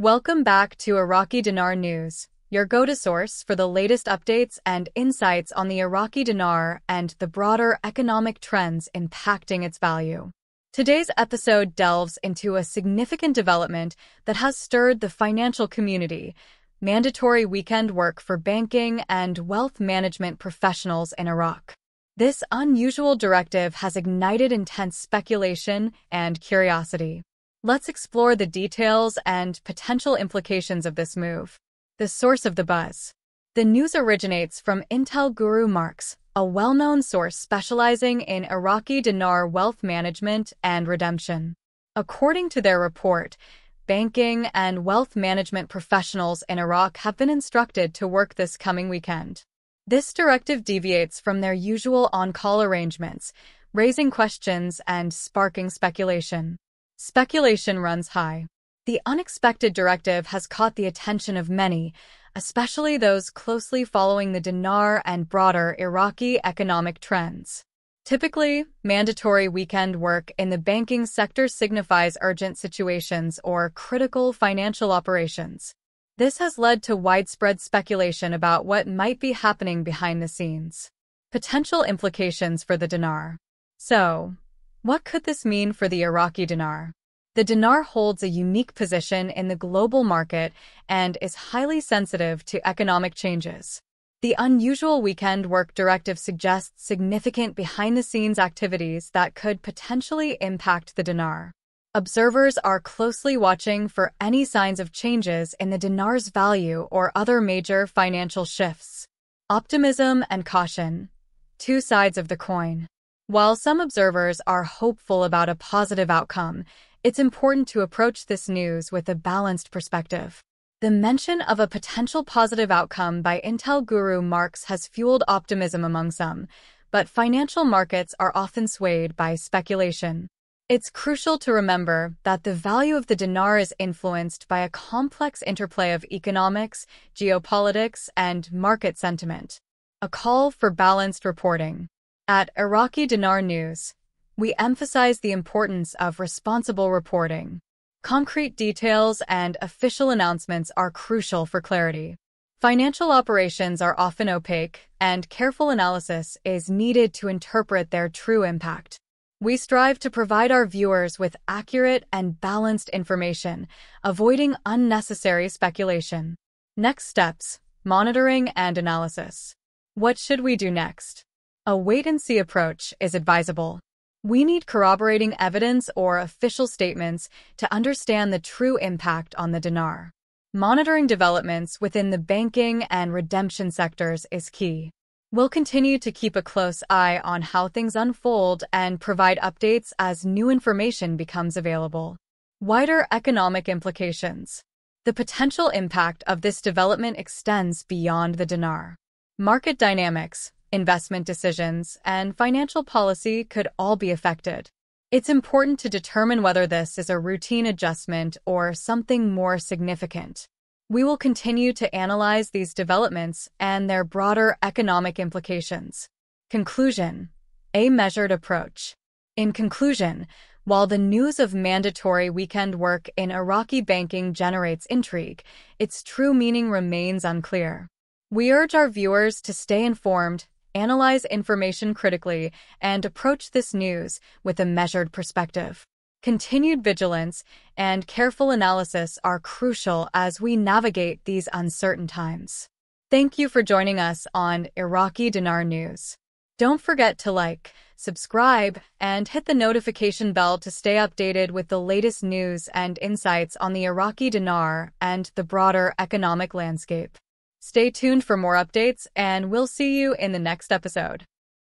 Welcome back to Iraqi Dinar News, your go-to source for the latest updates and insights on the Iraqi dinar and the broader economic trends impacting its value. Today's episode delves into a significant development that has stirred the financial community, mandatory weekend work for banking and wealth management professionals in Iraq. This unusual directive has ignited intense speculation and curiosity. Let's explore the details and potential implications of this move. The source of the buzz. The news originates from Intel guru Marks, a well-known source specializing in Iraqi dinar wealth management and redemption. According to their report, banking and wealth management professionals in Iraq have been instructed to work this coming weekend. This directive deviates from their usual on-call arrangements, raising questions and sparking speculation. Speculation runs high. The unexpected directive has caught the attention of many, especially those closely following the dinar and broader Iraqi economic trends. Typically, mandatory weekend work in the banking sector signifies urgent situations or critical financial operations. This has led to widespread speculation about what might be happening behind the scenes. Potential implications for the dinar. So, what could this mean for the Iraqi dinar? The dinar holds a unique position in the global market and is highly sensitive to economic changes. The unusual weekend work directive suggests significant behind-the-scenes activities that could potentially impact the dinar. Observers are closely watching for any signs of changes in the dinar's value or other major financial shifts. Optimism and caution, two sides of the coin. While some observers are hopeful about a positive outcome, it's important to approach this news with a balanced perspective. The mention of a potential positive outcome by Intel guru Marx has fueled optimism among some, but financial markets are often swayed by speculation. It's crucial to remember that the value of the dinar is influenced by a complex interplay of economics, geopolitics, and market sentiment. A call for balanced reporting. At Iraqi Dinar News, we emphasize the importance of responsible reporting. Concrete details and official announcements are crucial for clarity. Financial operations are often opaque, and careful analysis is needed to interpret their true impact. We strive to provide our viewers with accurate and balanced information, avoiding unnecessary speculation. Next steps, monitoring and analysis. What should we do next? A wait-and-see approach is advisable. We need corroborating evidence or official statements to understand the true impact on the dinar. Monitoring developments within the banking and redemption sectors is key. We'll continue to keep a close eye on how things unfold and provide updates as new information becomes available. Wider economic implications. The potential impact of this development extends beyond the dinar. Market dynamics, investment decisions, and financial policy could all be affected. It's important to determine whether this is a routine adjustment or something more significant. We will continue to analyze these developments and their broader economic implications. Conclusion A measured approach. In conclusion, while the news of mandatory weekend work in Iraqi banking generates intrigue, its true meaning remains unclear. We urge our viewers to stay informed, analyze information critically, and approach this news with a measured perspective. Continued vigilance and careful analysis are crucial as we navigate these uncertain times. Thank you for joining us on Iraqi Dinar News. Don't forget to like, subscribe, and hit the notification bell to stay updated with the latest news and insights on the Iraqi dinar and the broader economic landscape. Stay tuned for more updates, and we'll see you in the next episode.